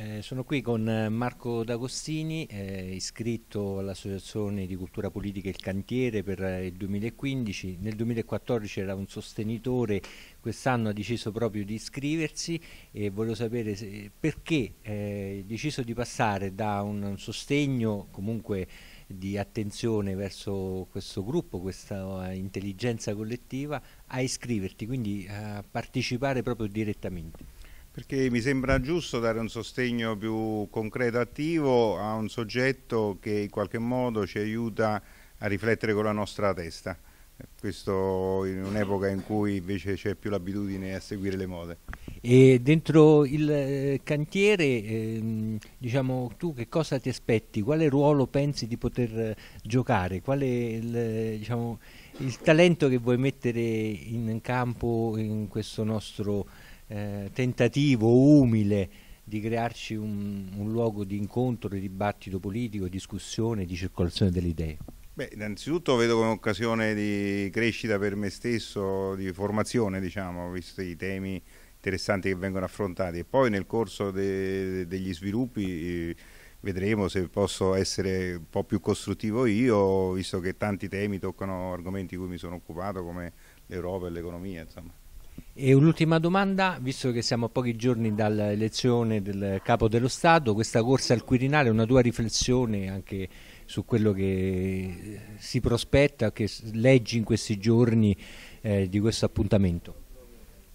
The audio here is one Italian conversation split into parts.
Eh, sono qui con eh, Marco D'Agostini, eh, iscritto all'Associazione di Cultura Politica Il Cantiere per eh, il 2015. Nel 2014 era un sostenitore, quest'anno ha deciso proprio di iscriversi e volevo sapere se, perché eh, ha eh, deciso di passare da un, un, sostegno comunque di attenzione verso questo gruppo, questa intelligenza collettiva, a iscriverti, quindi a partecipare proprio direttamente. Perché mi sembra giusto dare un sostegno più concreto, attivo a un soggetto che in qualche modo ci aiuta a riflettere con la nostra testa. Questo in un'epoca in cui invece c'è più l'abitudine a seguire le mode. E dentro il eh, cantiere, ehm, diciamo, tu che cosa ti aspetti? Quale ruolo pensi di poter eh, giocare? Qual è il, eh, diciamo, il talento che vuoi mettere in campo in questo nostro eh, tentativo umile di crearci un, un luogo di incontro, di dibattito politico, di discussione, di circolazione delle idee? Beh, innanzitutto vedo come occasione di crescita per me stesso, di formazione, diciamo, visto i temi interessanti che vengono affrontati. E poi nel corso de degli sviluppi eh, vedremo se posso essere un po' più costruttivo io, visto che tanti temi toccano argomenti di cui mi sono occupato, come l'Europa e l'economia, insomma. E un'ultima domanda, visto che siamo a pochi giorni dall'elezione del Capo dello Stato, questa corsa al Quirinale, una tua riflessione anche su quello che eh, si prospetta, che leggi in questi giorni eh, di questo appuntamento?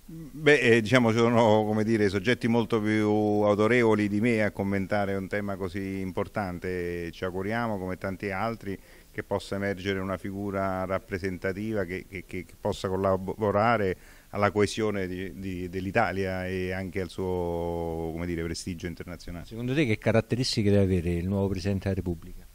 Beh, eh, diciamo sono dire, soggetti molto più autorevoli di me a commentare un tema così importante. Ci auguriamo, come tanti altri, che possa emergere una figura rappresentativa che, che, che possa collaborare alla coesione di, di, dell'Italia e anche al suo dire, prestigio internazionale. Secondo te che caratteristiche deve avere il nuovo Presidente della Repubblica?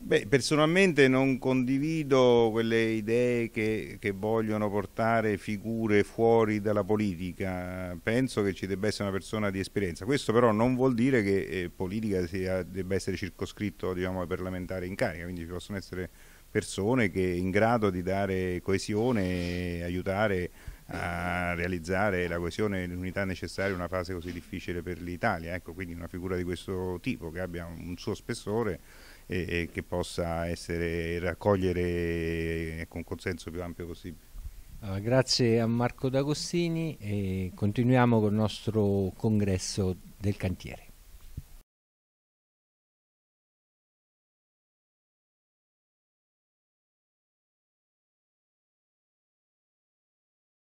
Beh, personalmente non condivido quelle idee che, che, vogliono portare figure fuori dalla politica, penso che ci debba essere una persona di esperienza, questo però non vuol dire che eh, politica sia, debba essere circoscritto diciamo, ai parlamentari in carica, quindi ci possono essere persone che in grado di dare coesione e aiutare a realizzare la coesione e l'unità necessaria in una fase così difficile per l'Italia. Ecco, quindi una figura di questo tipo che abbia un suo spessore e, e che possa essere, raccogliere con ecco, consenso più ampio possibile. Allora, grazie a Marco D'Agostini e continuiamo il nostro congresso del cantiere.